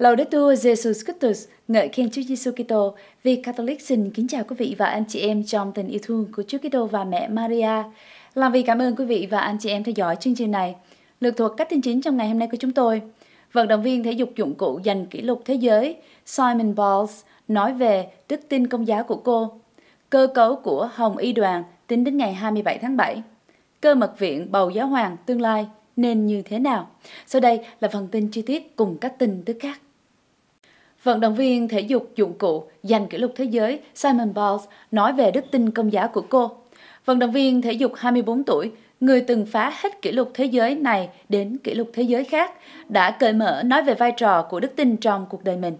Laudetur Jesus Christus, ngợi khen Chúa Giêsu Kitô. Vì Catholic xin kính chào quý vị và anh chị em trong tình yêu thương của Chúa Kitô và mẹ Maria. Làm vì cảm ơn quý vị và anh chị em theo dõi chương trình này. Lược thuộc các tin chính trong ngày hôm nay của chúng tôi. Vận động viên thể dục dụng cụ giành kỷ lục thế giới Simon Balls nói về đức tin công giáo của cô. Cơ cấu của Hồng Y Đoàn tính đến ngày 27 tháng 7. Cơ mật viện bầu giáo hoàng tương lai nên như thế nào? Sau đây là phần tin chi tiết cùng các tin tức khác. Vận động viên thể dục dụng cụ giành kỷ lục thế giới Simon Biles nói về đức tin công giáo của cô. Vận động viên thể dục 24 tuổi, người từng phá hết kỷ lục thế giới này đến kỷ lục thế giới khác, đã cởi mở nói về vai trò của đức tin trong cuộc đời mình.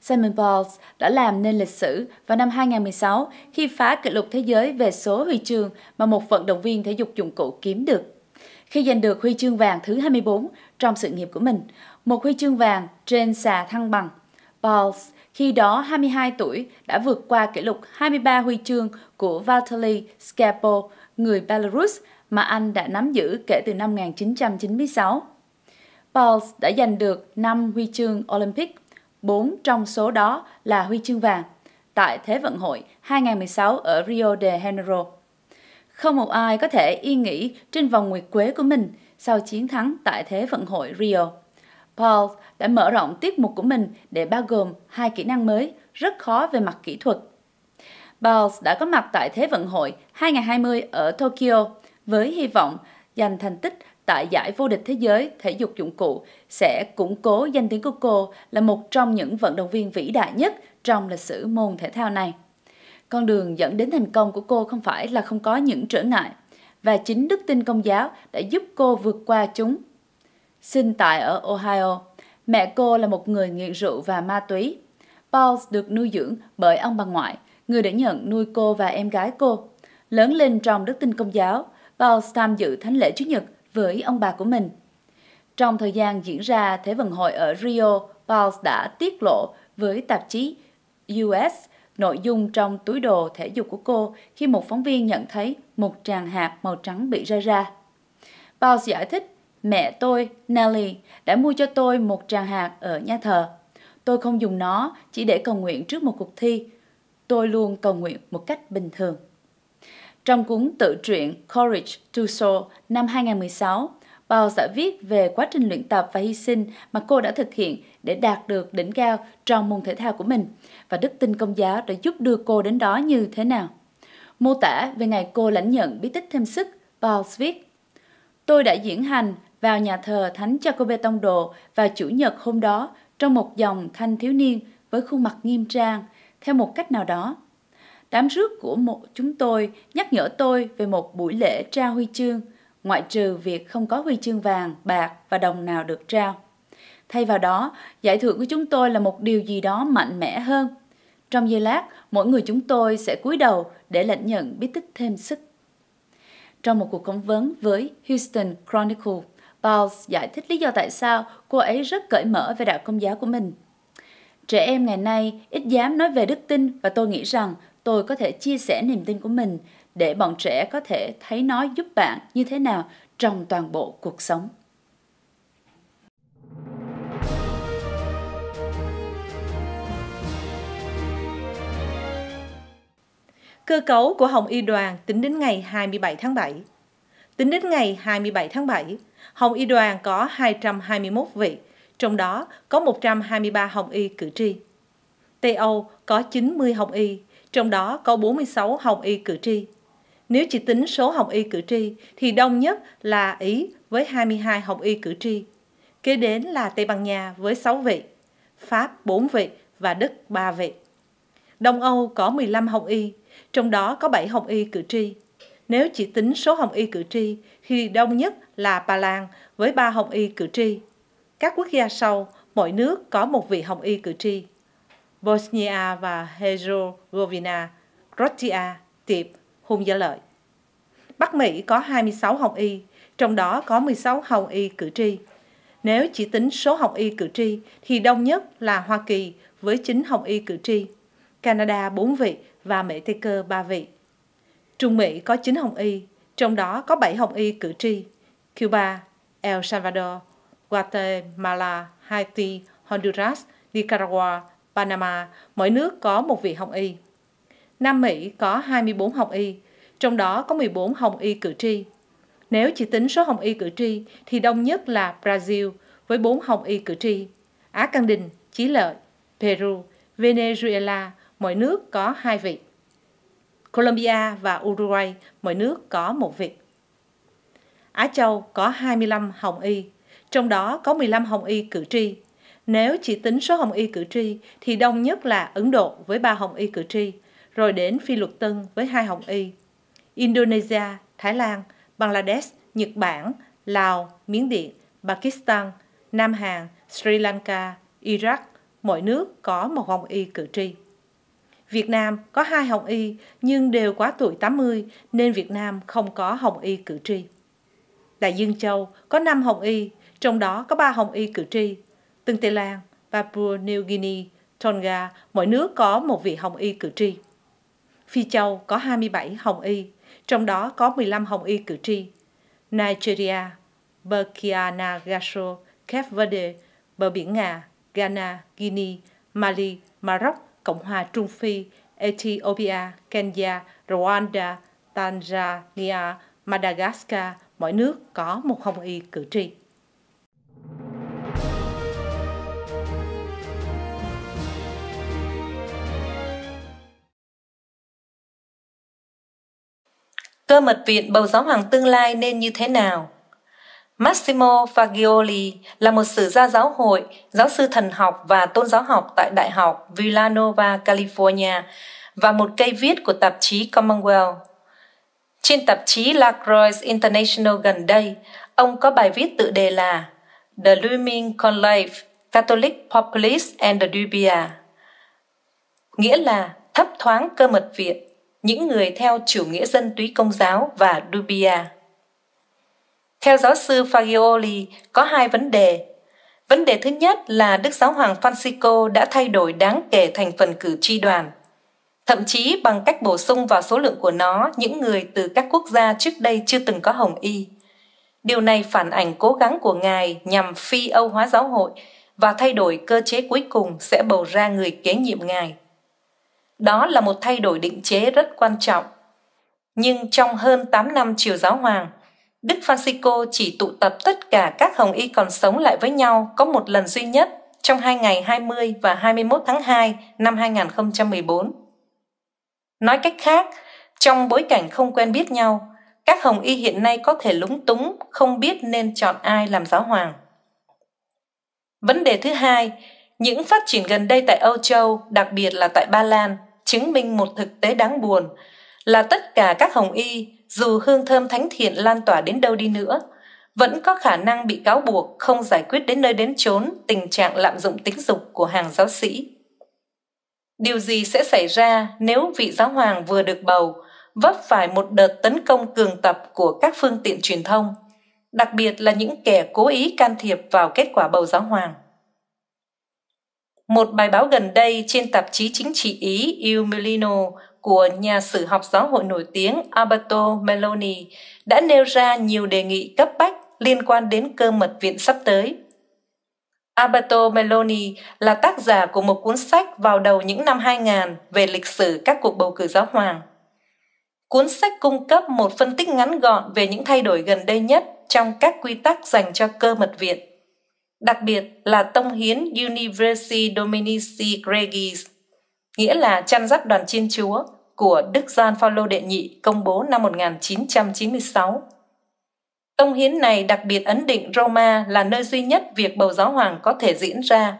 Simon Biles đã làm nên lịch sử vào năm 2016 khi phá kỷ lục thế giới về số huy chương mà một vận động viên thể dục dụng cụ kiếm được. Khi giành được huy chương vàng thứ 24 trong sự nghiệp của mình, một huy chương vàng trên xà thăng bằng Balls, khi đó 22 tuổi, đã vượt qua kỷ lục 23 huy chương của Vitaly Scapo, người Belarus mà Anh đã nắm giữ kể từ năm 1996. Pauls đã giành được 5 huy chương Olympic, 4 trong số đó là huy chương vàng tại Thế vận hội 2016 ở Rio de Janeiro. Không một ai có thể yên nghỉ trên vòng nguyệt quế của mình sau chiến thắng tại Thế vận hội Rio. Paul đã mở rộng tiết mục của mình để bao gồm hai kỹ năng mới rất khó về mặt kỹ thuật. Paul đã có mặt tại Thế vận hội 2020 ở Tokyo với hy vọng giành thành tích tại giải vô địch thế giới thể dục dụng cụ sẽ củng cố danh tiếng của cô là một trong những vận động viên vĩ đại nhất trong lịch sử môn thể thao này. Con đường dẫn đến thành công của cô không phải là không có những trở ngại, và chính đức tin công giáo đã giúp cô vượt qua chúng – sinh tại ở Ohio. Mẹ cô là một người nghiện rượu và ma túy. Pauls được nuôi dưỡng bởi ông bà ngoại, người đã nhận nuôi cô và em gái cô. Lớn lên trong đức tin công giáo, Pauls tham dự thánh lễ Chúa Nhật với ông bà của mình. Trong thời gian diễn ra Thế vận hội ở Rio, Pauls đã tiết lộ với tạp chí US nội dung trong túi đồ thể dục của cô khi một phóng viên nhận thấy một tràng hạt màu trắng bị rơi ra. Pauls giải thích Mẹ tôi, Nelly, đã mua cho tôi một tràng hạt ở nhà thờ. Tôi không dùng nó chỉ để cầu nguyện trước một cuộc thi. Tôi luôn cầu nguyện một cách bình thường. Trong cuốn tự truyện Courage to Soul năm 2016, Paul đã viết về quá trình luyện tập và hy sinh mà cô đã thực hiện để đạt được đỉnh cao trong môn thể thao của mình và đức tin công giáo đã giúp đưa cô đến đó như thế nào. Mô tả về ngày cô lãnh nhận bí tích thêm sức, Paul viết Tôi đã diễn hành vào nhà thờ Thánh Jacobe Tông Đồ vào Chủ nhật hôm đó trong một dòng thanh thiếu niên với khuôn mặt nghiêm trang, theo một cách nào đó. Đám rước của một chúng tôi nhắc nhở tôi về một buổi lễ trao huy chương, ngoại trừ việc không có huy chương vàng, bạc và đồng nào được trao. Thay vào đó, giải thưởng của chúng tôi là một điều gì đó mạnh mẽ hơn. Trong giây lát, mỗi người chúng tôi sẽ cúi đầu để lãnh nhận bí tích thêm sức. Trong một cuộc phỏng vấn với Houston Chronicle, Pauls giải thích lý do tại sao cô ấy rất cởi mở về đạo công giáo của mình. Trẻ em ngày nay ít dám nói về đức tin và tôi nghĩ rằng tôi có thể chia sẻ niềm tin của mình để bọn trẻ có thể thấy nó giúp bạn như thế nào trong toàn bộ cuộc sống. Cơ cấu của Hồng Y đoàn tính đến ngày 27 tháng 7. Tính đến ngày 27 tháng 7, Hồng Y đoàn có 221 vị, trong đó có 123 Hồng Y cử tri. Tây Âu có 90 Hồng Y, trong đó có 46 Hồng Y cử tri. Nếu chỉ tính số Hồng Y cử tri thì đông nhất là Ý với 22 Hồng Y cử tri. Kế đến là Tây Ban Nha với 6 vị, Pháp 4 vị và Đức 3 vị. Đông Âu có 15 Hồng Y, trong đó có 7 Hồng Y cử tri nếu chỉ tính số Hồng Y cử tri thì đông nhất là Ba Lan với 3 Hồng Y cử tri. Các quốc gia sau, mỗi nước có một vị Hồng Y cử tri. Bosnia và Herzegovina, Croatia, Tiệp, Hung Gia Lợi. Bắc Mỹ có 26 Hồng Y, trong đó có 16 Hồng Y cử tri. Nếu chỉ tính số Hồng Y cử tri thì đông nhất là Hoa Kỳ với 9 Hồng Y cử tri, Canada 4 vị và Mỹ Tây Cơ 3 vị. Trung Mỹ có 9 hồng y, trong đó có 7 hồng y cử tri. Cuba, El Salvador, Guatemala, Haiti, Honduras, Nicaragua, Panama, mỗi nước có một vị hồng y. Nam Mỹ có 24 hồng y, trong đó có 14 hồng y cử tri. Nếu chỉ tính số hồng y cử tri thì đông nhất là Brazil với 4 hồng y cử tri, Á Căn Đình, Chí Lợi, Peru, Venezuela, mỗi nước có 2 vị. Colombia và Uruguay, mỗi nước có một vị. Á Châu có 25 hồng y, trong đó có 15 hồng y cử tri. Nếu chỉ tính số hồng y cử tri thì đông nhất là Ấn Độ với 3 hồng y cử tri, rồi đến Phi Luật Tân với 2 hồng y. Indonesia, Thái Lan, Bangladesh, Nhật Bản, Lào, Miến Điện, Pakistan, Nam Hàn, Sri Lanka, Iraq, mỗi nước có một hồng y cử tri. Việt Nam có hai hồng y nhưng đều quá tuổi 80 nên Việt Nam không có hồng y cử tri. Đại Dương Châu có 5 hồng y, trong đó có 3 hồng y cử tri. Từng Tây Lan, Papua New Guinea, Tonga, mỗi nước có một vị hồng y cử tri. Phi Châu có 27 hồng y, trong đó có 15 hồng y cử tri. Nigeria, Burkina Faso, Cape Verde, bờ biển Nga, Ghana, Guinea, Mali, Maroc Cộng hòa Trung Phi, Ethiopia, Kenya, Rwanda, Tanzania, Madagascar, mỗi nước có một hồng y cử tri. Cơ mật viện bầu giáo hoàng tương lai nên như thế nào? Massimo Fagioli là một sử gia giáo hội, giáo sư thần học và tôn giáo học tại Đại học Villanova, California và một cây viết của tạp chí Commonwealth. Trên tạp chí La Croix International gần đây, ông có bài viết tự đề là The Looming Conclave, Catholic Populist and the Dubia, nghĩa là thấp thoáng cơ mật viện, những người theo chủ nghĩa dân túy công giáo và Dubia. Theo giáo sư Fagioli, có hai vấn đề. Vấn đề thứ nhất là Đức Giáo Hoàng Francisco đã thay đổi đáng kể thành phần cử tri đoàn, thậm chí bằng cách bổ sung vào số lượng của nó những người từ các quốc gia trước đây chưa từng có Hồng Y. Điều này phản ảnh cố gắng của Ngài nhằm phi Âu hóa giáo hội và thay đổi cơ chế cuối cùng sẽ bầu ra người kế nhiệm Ngài. Đó là một thay đổi định chế rất quan trọng. Nhưng trong hơn 8 năm triều giáo hoàng, Đức Francisco chỉ tụ tập tất cả các hồng y còn sống lại với nhau có một lần duy nhất trong hai ngày 20 và 21 tháng 2 năm 2014. Nói cách khác, trong bối cảnh không quen biết nhau, các hồng y hiện nay có thể lúng túng không biết nên chọn ai làm giáo hoàng. Vấn đề thứ hai, những phát triển gần đây tại Âu Châu, đặc biệt là tại Ba Lan, chứng minh một thực tế đáng buồn là tất cả các hồng y dù hương thơm thánh thiện lan tỏa đến đâu đi nữa, vẫn có khả năng bị cáo buộc không giải quyết đến nơi đến chốn tình trạng lạm dụng tính dục của hàng giáo sĩ. Điều gì sẽ xảy ra nếu vị giáo hoàng vừa được bầu vấp phải một đợt tấn công cường tập của các phương tiện truyền thông, đặc biệt là những kẻ cố ý can thiệp vào kết quả bầu giáo hoàng? Một bài báo gần đây trên tạp chí chính trị Ý Il Mulino của nhà sử học giáo hội nổi tiếng Alberto Meloni đã nêu ra nhiều đề nghị cấp bách liên quan đến cơ mật viện sắp tới. Alberto Meloni là tác giả của một cuốn sách vào đầu những năm 2000 về lịch sử các cuộc bầu cử giáo hoàng. Cuốn sách cung cấp một phân tích ngắn gọn về những thay đổi gần đây nhất trong các quy tắc dành cho cơ mật viện, đặc biệt là tông hiến Universi Dominici Gregis nghĩa là chăn dắt đoàn chiên chúa của Đức Gian Phaolô đệ nhị công bố năm 1996. Tông hiến này đặc biệt ấn định Roma là nơi duy nhất việc bầu giáo hoàng có thể diễn ra,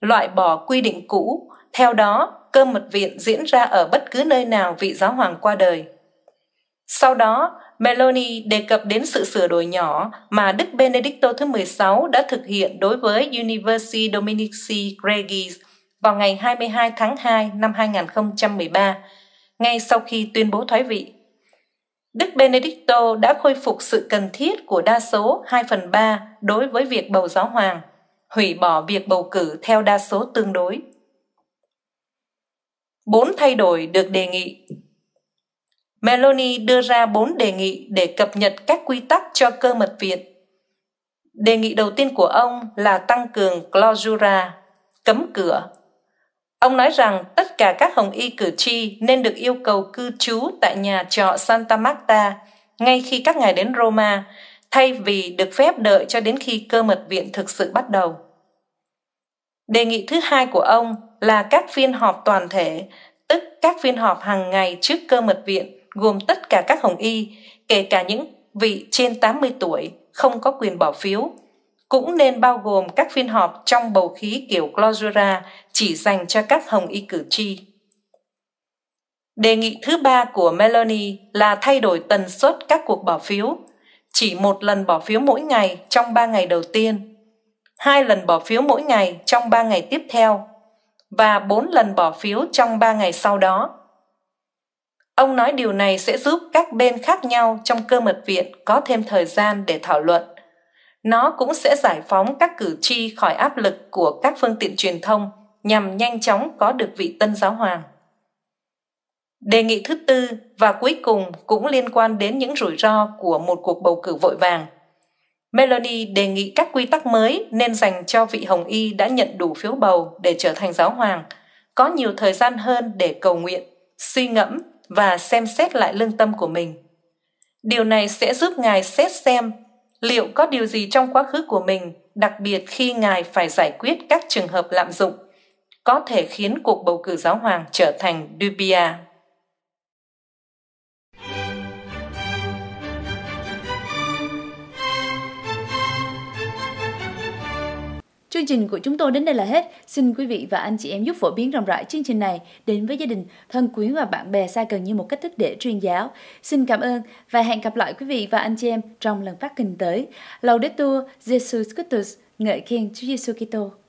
loại bỏ quy định cũ, theo đó cơ mật viện diễn ra ở bất cứ nơi nào vị giáo hoàng qua đời. Sau đó, Meloni đề cập đến sự sửa đổi nhỏ mà Đức Benedicto thứ 16 đã thực hiện đối với Universi Dominici Gregis – vào ngày 22 tháng 2 năm 2013, ngay sau khi tuyên bố thoái vị. Đức Benedicto đã khôi phục sự cần thiết của đa số 2 phần 3 đối với việc bầu giáo hoàng, hủy bỏ việc bầu cử theo đa số tương đối. Bốn thay đổi được đề nghị Meloni đưa ra bốn đề nghị để cập nhật các quy tắc cho cơ mật viện. Đề nghị đầu tiên của ông là tăng cường clausura, cấm cửa Ông nói rằng tất cả các hồng y cử tri nên được yêu cầu cư trú tại nhà trọ Santa Marta ngay khi các ngài đến Roma, thay vì được phép đợi cho đến khi cơ mật viện thực sự bắt đầu. Đề nghị thứ hai của ông là các phiên họp toàn thể, tức các phiên họp hàng ngày trước cơ mật viện gồm tất cả các hồng y, kể cả những vị trên tám mươi tuổi không có quyền bỏ phiếu, cũng nên bao gồm các phiên họp trong bầu khí kiểu clausura chỉ dành cho các hồng y cử tri. Đề nghị thứ ba của Meloni là thay đổi tần suất các cuộc bỏ phiếu, chỉ một lần bỏ phiếu mỗi ngày trong 3 ngày đầu tiên, hai lần bỏ phiếu mỗi ngày trong 3 ngày tiếp theo và 4 lần bỏ phiếu trong 3 ngày sau đó. Ông nói điều này sẽ giúp các bên khác nhau trong cơ mật viện có thêm thời gian để thảo luận. Nó cũng sẽ giải phóng các cử tri khỏi áp lực của các phương tiện truyền thông nhằm nhanh chóng có được vị tân giáo hoàng. Đề nghị thứ tư và cuối cùng cũng liên quan đến những rủi ro của một cuộc bầu cử vội vàng. Melanie đề nghị các quy tắc mới nên dành cho vị Hồng Y đã nhận đủ phiếu bầu để trở thành giáo hoàng, có nhiều thời gian hơn để cầu nguyện, suy ngẫm và xem xét lại lương tâm của mình. Điều này sẽ giúp Ngài xét xem liệu có điều gì trong quá khứ của mình, đặc biệt khi Ngài phải giải quyết các trường hợp lạm dụng có thể khiến cuộc bầu cử giáo hoàng trở thành dubia. Chương trình của chúng tôi đến đây là hết. Xin quý vị và anh chị em giúp phổ biến rộng rãi chương trình này đến với gia đình, thân quý và bạn bè xa gần như một cách thức để truyền giáo. Xin cảm ơn và hẹn gặp lại quý vị và anh chị em trong lần phát kinh tới. Laudetur Jesus Christus, ngợi khen Chúa Giêsu Kitô.